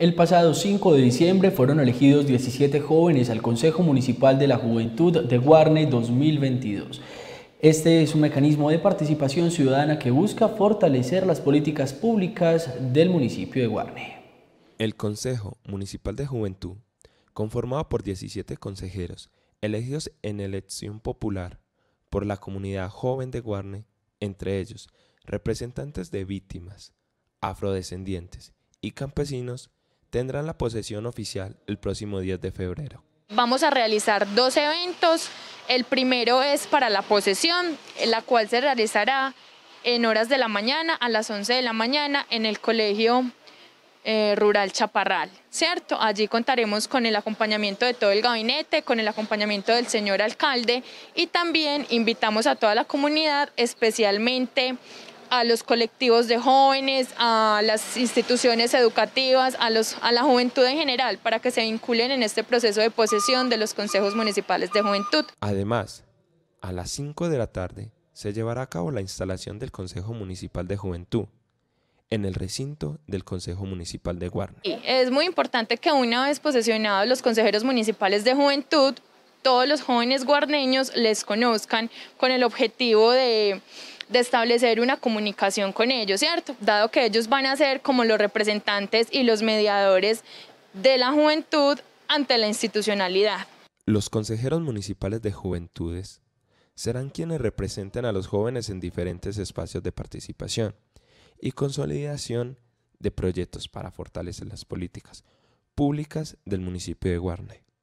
El pasado 5 de diciembre fueron elegidos 17 jóvenes al Consejo Municipal de la Juventud de Guarne 2022. Este es un mecanismo de participación ciudadana que busca fortalecer las políticas públicas del municipio de Guarne. El Consejo Municipal de Juventud, conformado por 17 consejeros elegidos en elección popular por la comunidad joven de Guarne, entre ellos representantes de víctimas, afrodescendientes y campesinos, tendrán la posesión oficial el próximo 10 de febrero. Vamos a realizar dos eventos. El primero es para la posesión, la cual se realizará en horas de la mañana, a las 11 de la mañana, en el Colegio eh, Rural Chaparral, ¿cierto? Allí contaremos con el acompañamiento de todo el gabinete, con el acompañamiento del señor alcalde y también invitamos a toda la comunidad, especialmente a los colectivos de jóvenes, a las instituciones educativas, a, los, a la juventud en general, para que se vinculen en este proceso de posesión de los consejos municipales de juventud. Además, a las 5 de la tarde se llevará a cabo la instalación del Consejo Municipal de Juventud, en el recinto del Consejo Municipal de Guarne. Es muy importante que una vez posesionados los consejeros municipales de juventud, todos los jóvenes guarneños les conozcan con el objetivo de de establecer una comunicación con ellos, ¿cierto? Dado que ellos van a ser como los representantes y los mediadores de la juventud ante la institucionalidad. Los consejeros municipales de juventudes serán quienes representen a los jóvenes en diferentes espacios de participación y consolidación de proyectos para fortalecer las políticas públicas del municipio de Guarne.